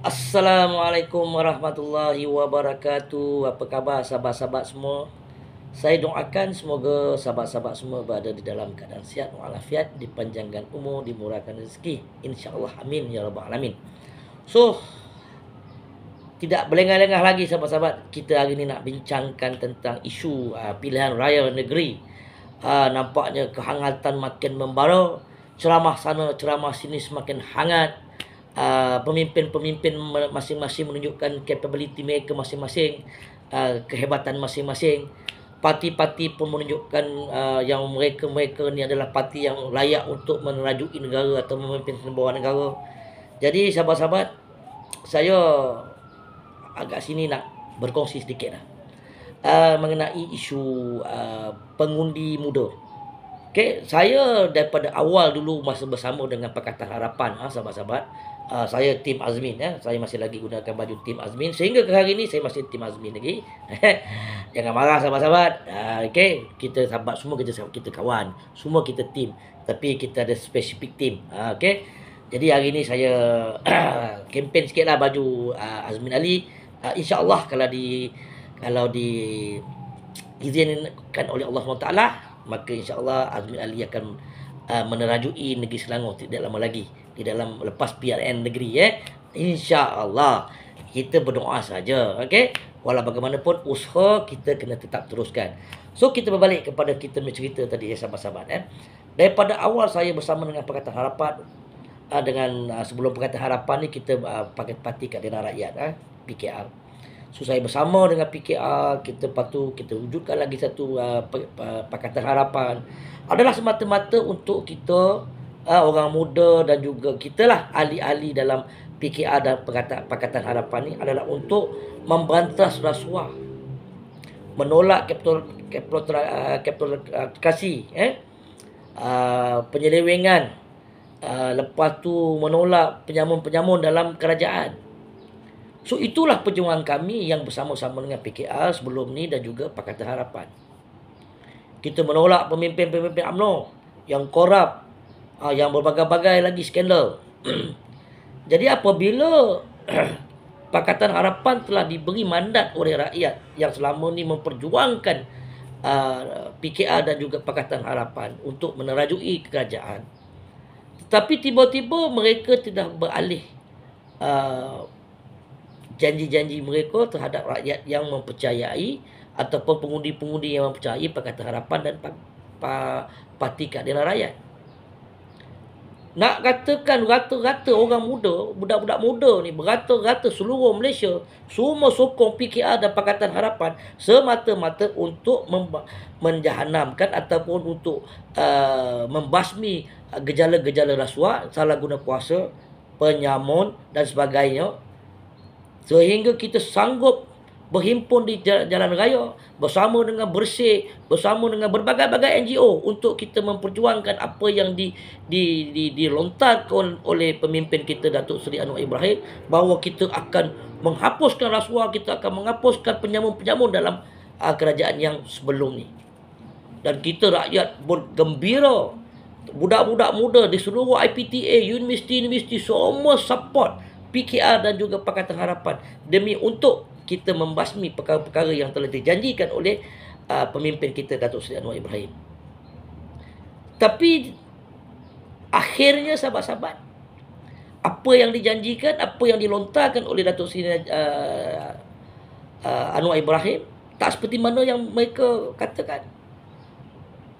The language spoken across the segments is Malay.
Assalamualaikum warahmatullahi wabarakatuh. Apa khabar sahabat-sahabat semua? Saya doakan semoga sahabat-sahabat semua berada di dalam keadaan sihat walafiat, dipanjangkan umur, dimurahkan rezeki. Insyaallah. amin ya rabbal alamin. So tidak berlengah-lengah lagi sahabat-sahabat. Kita hari ini nak bincangkan tentang isu uh, pilihan raya negeri. Uh, nampaknya kehangatan makin membara. Ceramah sana, ceramah sini semakin hangat uh, pemimpin-pemimpin masing-masing menunjukkan capability mereka masing-masing, uh, kehebatan masing-masing. Parti-parti pun menunjukkan uh, yang mereka-mereka ni adalah parti yang layak untuk menerajui negara atau memimpin sebuah negara. Jadi sahabat-sahabat, saya agak sini nak berkongsi sedikit lah. Uh, mengenai isu uh, pengundi muda. Okay, saya daripada awal dulu masa bersama dengan Pakatan Harapan, ha, sahabat-sahabat, uh, saya tim Azmin ya. Saya masih lagi gunakan baju tim Azmin sehingga ke hari ini saya masih tim Azmin lagi. Jangan marah sahabat-sahabat. Uh, okay. kita sahabat semua kita kita kawan. Semua kita tim. Tapi kita ada specific tim. Uh, ah, okay. Jadi hari ini saya kempen sikitlah baju uh, Azmin Ali. Uh, InsyaAllah kalau di kalau di izinkan oleh Allah SWT maka insyaAllah Azmin Ali akan uh, menerajui negeri Selangor tidak lama lagi di dalam lepas PRN negeri eh Allah kita berdoa saja okey walau bagaimanapun usaha kita kena tetap teruskan so kita berbalik kepada kita punya cerita tadi ya sahabat-sahabat eh daripada awal saya bersama dengan pakatan harapan ah, dengan ah, sebelum pakatan harapan ni kita ah, pakai parti kadina rakyat eh PKR So saya bersama dengan PKR Kita patu kita wujudkan lagi satu uh, Pakatan Harapan Adalah semata-mata untuk kita uh, orang muda dan juga kita lah ahli-ahli dalam PKR dan Pakatan, Pakatan Harapan ni adalah untuk membantah rasuah menolak kapital kapital uh, kapital uh, kasih eh uh, penyelewengan uh, lepas tu menolak penyamun-penyamun dalam kerajaan so itulah perjuangan kami yang bersama-sama dengan PKR sebelum ni dan juga Pakatan Harapan kita menolak pemimpin-pemimpin UMNO yang korup ha, yang berbagai-bagai lagi skandal. Jadi apabila Pakatan Harapan telah diberi mandat oleh rakyat yang selama ini memperjuangkan uh, ah, PKR dan juga Pakatan Harapan untuk menerajui kerajaan. Tetapi tiba-tiba mereka tidak beralih uh, janji-janji mereka terhadap rakyat yang mempercayai ataupun pengundi-pengundi yang mempercayai Pakatan Harapan dan pa- pa- Parti Keadilan Rakyat. Nak katakan rata-rata orang muda, budak-budak muda ni, rata-rata seluruh Malaysia semua sokong PKR dan Pakatan Harapan semata-mata untuk menjahanamkan ataupun untuk uh, membasmi gejala-gejala rasuah, salah guna kuasa, penyamun dan sebagainya sehingga kita sanggup berhimpun di jalan raya bersama dengan bersih bersama dengan berbagai-bagai NGO untuk kita memperjuangkan apa yang di di di dilontarkan oleh pemimpin kita Datuk Seri Anwar Ibrahim bahawa kita akan menghapuskan rasuah kita akan menghapuskan penyamun-penyamun dalam uh, kerajaan yang sebelum ni dan kita rakyat bergembira budak-budak muda di seluruh IPTA universiti-universiti semua support PKR dan juga Pakatan Harapan demi untuk kita membasmi perkara-perkara yang telah dijanjikan oleh uh, pemimpin kita Datuk Seri Anwar Ibrahim. Tapi akhirnya sahabat-sahabat apa yang dijanjikan, apa yang dilontarkan oleh Datuk Seri uh, uh, Anwar Ibrahim tak seperti mana yang mereka katakan.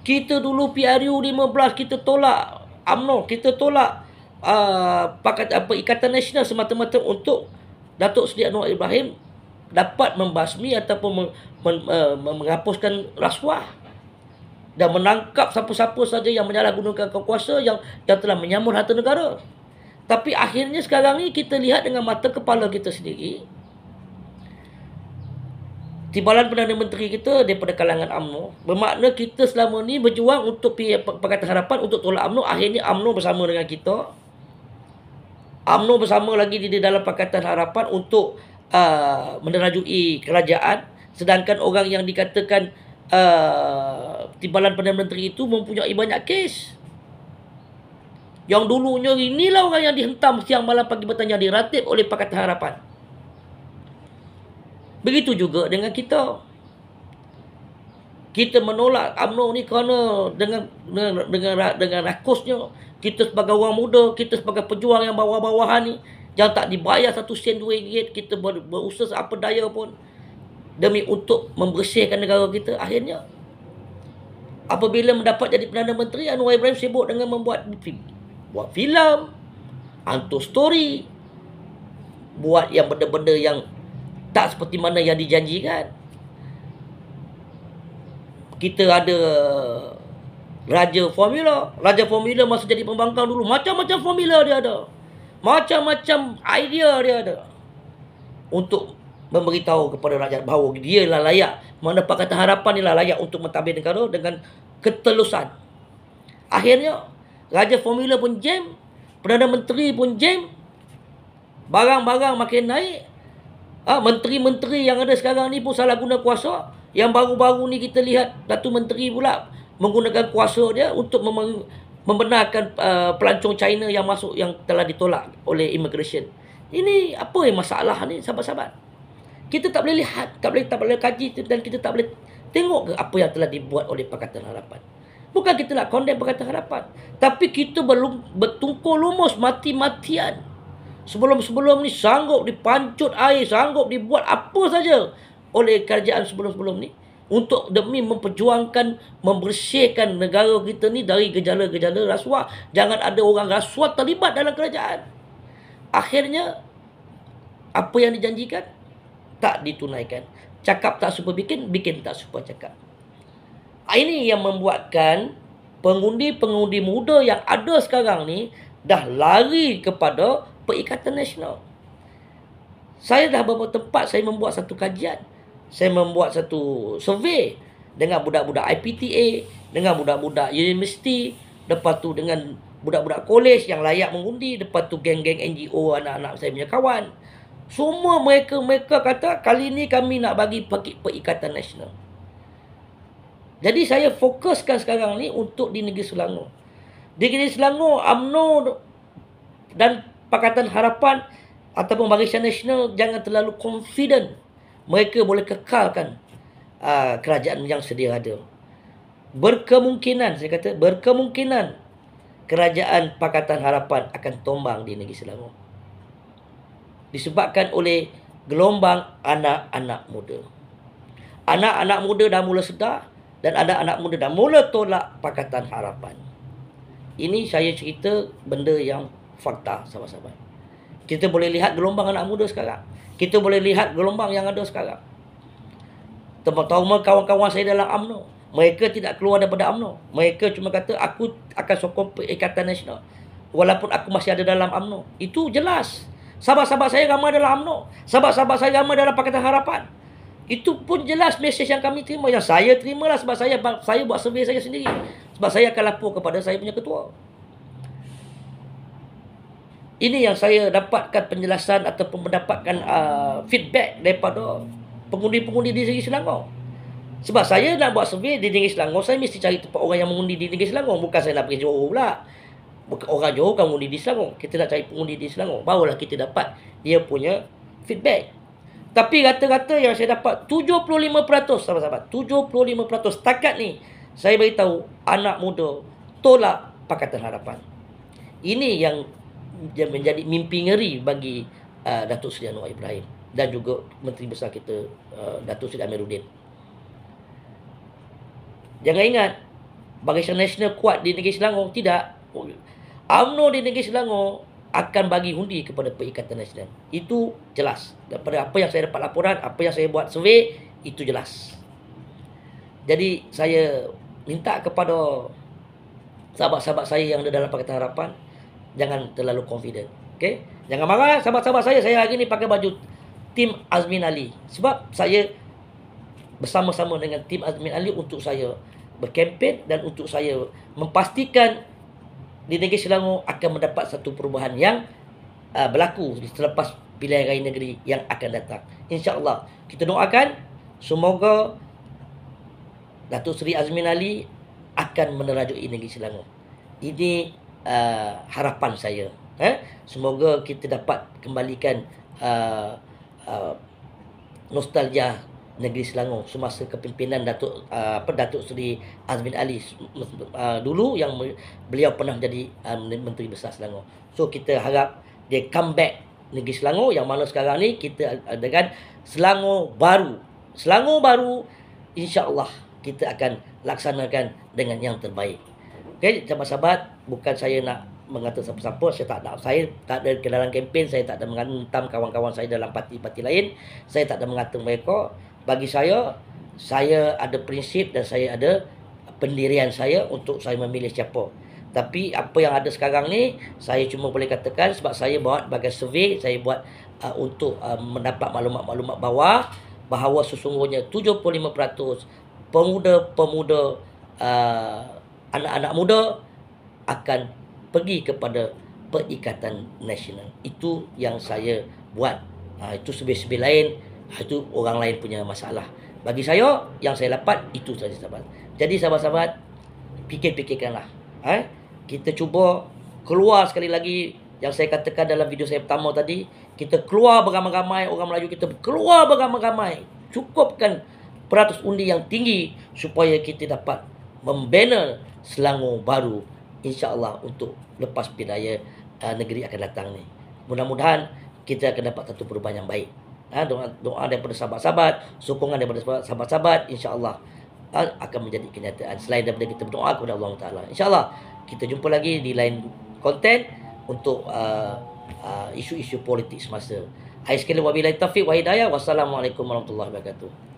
Kita dulu PRU 15 kita tolak amno, kita tolak uh, pakat apa Ikatan Nasional semata-mata untuk Datuk Seri Anwar Ibrahim dapat membasmi ataupun meng, men, uh, menghapuskan rasuah dan menangkap siapa-siapa saja yang menyalahgunakan kekuasaan yang, yang telah menyamun harta negara. Tapi akhirnya sekarang ni kita lihat dengan mata kepala kita sendiri Timbalan Perdana Menteri kita daripada kalangan UMNO Bermakna kita selama ni berjuang untuk Pakatan Harapan untuk tolak UMNO Akhirnya UMNO bersama dengan kita UMNO bersama lagi di dalam Pakatan Harapan untuk uh, menerajui kerajaan sedangkan orang yang dikatakan uh, timbalan Perdana Menteri itu mempunyai banyak kes yang dulunya inilah orang yang dihentam siang malam pagi bertanya diratib oleh Pakatan Harapan. Begitu juga dengan kita. Kita menolak UMNO ni kerana dengan dengan dengan, dengan rakusnya kita sebagai orang muda, kita sebagai pejuang yang bawah-bawahan ni yang tak dibayar satu sen dua ringgit kita ber, berusaha apa daya pun demi untuk membersihkan negara kita akhirnya apabila mendapat jadi Perdana Menteri Anwar Ibrahim sibuk dengan membuat film buat filem hantu story buat yang benda-benda yang tak seperti mana yang dijanjikan kita ada Raja Formula Raja Formula masa jadi pembangkang dulu Macam-macam formula dia ada macam-macam idea dia ada Untuk memberitahu kepada rakyat bahawa dia lah layak Mendapatkan harapan dia lah layak untuk mentabir negara dengan ketelusan Akhirnya Raja Formula pun jam Perdana Menteri pun jam Barang-barang makin naik ha, Menteri-menteri yang ada sekarang ni pun salah guna kuasa Yang baru-baru ni kita lihat Datu Menteri pula Menggunakan kuasa dia untuk membenarkan uh, pelancong China yang masuk yang telah ditolak oleh immigration. Ini apa yang masalah ni sahabat-sahabat? Kita tak boleh lihat, tak boleh tak boleh kaji dan kita tak boleh tengok ke apa yang telah dibuat oleh Pakatan Harapan. Bukan kita nak condemn Pakatan Harapan, tapi kita belum bertungkur lumus mati-matian. Sebelum-sebelum ni sanggup dipancut air, sanggup dibuat apa saja oleh kerajaan sebelum-sebelum ni untuk demi memperjuangkan membersihkan negara kita ni dari gejala-gejala rasuah jangan ada orang rasuah terlibat dalam kerajaan akhirnya apa yang dijanjikan tak ditunaikan cakap tak serupa bikin bikin tak serupa cakap ah, ini yang membuatkan pengundi-pengundi muda yang ada sekarang ni dah lari kepada perikatan nasional saya dah beberapa tempat saya membuat satu kajian saya membuat satu survey dengan budak-budak IPTA, dengan budak-budak universiti, lepas tu dengan budak-budak kolej yang layak mengundi, lepas tu geng-geng NGO anak-anak saya punya kawan. Semua mereka mereka kata kali ni kami nak bagi paket perikatan nasional. Jadi saya fokuskan sekarang ni untuk di negeri Selangor. Di negeri Selangor, UMNO dan Pakatan Harapan ataupun Barisan Nasional jangan terlalu confident mereka boleh kekalkan uh, kerajaan yang sedia ada. Berkemungkinan, saya kata, berkemungkinan kerajaan Pakatan Harapan akan tombang di negeri Selangor. Disebabkan oleh gelombang anak-anak muda. Anak-anak muda dah mula sedar dan anak-anak muda dah mula tolak Pakatan Harapan. Ini saya cerita benda yang fakta sahabat-sahabat. Kita boleh lihat gelombang anak muda sekarang. Kita boleh lihat gelombang yang ada sekarang. tahu mah kawan-kawan saya dalam amno, Mereka tidak keluar daripada amno, Mereka cuma kata, aku akan sokong Perikatan Nasional. Walaupun aku masih ada dalam amno Itu jelas. Sahabat-sahabat saya ramai dalam amno, Sahabat-sahabat saya ramai dalam Pakatan Harapan. Itu pun jelas mesej yang kami terima. Yang saya terimalah sebab saya saya buat survei saya sendiri. Sebab saya akan lapor kepada saya punya ketua. Ini yang saya dapatkan penjelasan atau mendapatkan uh, feedback daripada pengundi-pengundi di negeri Selangor. Sebab saya nak buat survey di negeri Selangor, saya mesti cari tempat orang yang mengundi di negeri Selangor. Bukan saya nak pergi Johor pula. Bukan orang Johor kan mengundi di Selangor. Kita nak cari pengundi di Selangor. Barulah kita dapat dia punya feedback. Tapi rata-rata yang saya dapat 75% sahabat-sahabat. 75% setakat ni saya beritahu anak muda tolak Pakatan Harapan. Ini yang menjadi mimpi ngeri bagi uh, Datuk Seri Anwar Ibrahim dan juga Menteri Besar kita uh, Datuk Seri Amiruddin. Jangan ingat Barisan Nasional kuat di negeri Selangor tidak. AMNO di negeri Selangor akan bagi undi kepada Perikatan Nasional. Itu jelas. Daripada apa yang saya dapat laporan, apa yang saya buat survey, itu jelas. Jadi saya minta kepada sahabat-sahabat saya yang ada dalam Pakatan Harapan jangan terlalu confident. Okay? Jangan marah sahabat-sahabat saya. Saya hari ini pakai baju tim Azmin Ali. Sebab saya bersama-sama dengan tim Azmin Ali untuk saya berkempen dan untuk saya memastikan di negeri Selangor akan mendapat satu perubahan yang uh, berlaku selepas pilihan raya negeri yang akan datang. Insya Allah Kita doakan semoga Datuk Seri Azmin Ali akan menerajui negeri Selangor. Ini uh, harapan saya. Eh? Semoga kita dapat kembalikan uh, uh, nostalgia negeri Selangor semasa kepimpinan Datuk uh, apa Datuk Seri Azmin Ali uh, dulu yang beliau pernah jadi uh, menteri besar Selangor. So kita harap dia come back negeri Selangor yang mana sekarang ni kita dengan Selangor baru. Selangor baru insya-Allah kita akan laksanakan dengan yang terbaik. Okey, sahabat-sahabat, bukan saya nak mengata siapa-siapa saya tak nak saya tak ada ke dalam kempen saya tak ada menghantam kawan-kawan saya dalam parti-parti lain saya tak ada mengata mereka bagi saya saya ada prinsip dan saya ada pendirian saya untuk saya memilih siapa tapi apa yang ada sekarang ni saya cuma boleh katakan sebab saya buat bagi survey saya buat uh, untuk uh, mendapat maklumat-maklumat bawah bahawa sesungguhnya 75% pemuda-pemuda uh, anak-anak muda akan pergi kepada Perikatan Nasional. Itu yang saya buat. Ha, itu sebeg-sebeg lain, ha, itu orang lain punya masalah. Bagi saya, yang saya dapat, itu saja sahabat. Jadi sahabat-sahabat, fikir-fikirkanlah. Ha? Kita cuba keluar sekali lagi yang saya katakan dalam video saya pertama tadi. Kita keluar beramai-ramai, orang Melayu kita keluar beramai-ramai. Cukupkan peratus undi yang tinggi supaya kita dapat membina Selangor Baru Insyaallah untuk lepas pilaya uh, negeri akan datang ni. Mudah-mudahan kita akan dapat satu perubahan yang baik. Ha, doa doa daripada sahabat-sahabat, sokongan daripada sahabat-sahabat Insyaallah allah uh, akan menjadi kenyataan. Selain daripada kita berdoa kepada Allah Taala. Insyaallah kita jumpa lagi di lain konten untuk uh, uh, isu-isu politik semasa. Aiskele wabillahi taufik wa Wassalamualaikum warahmatullahi wabarakatuh.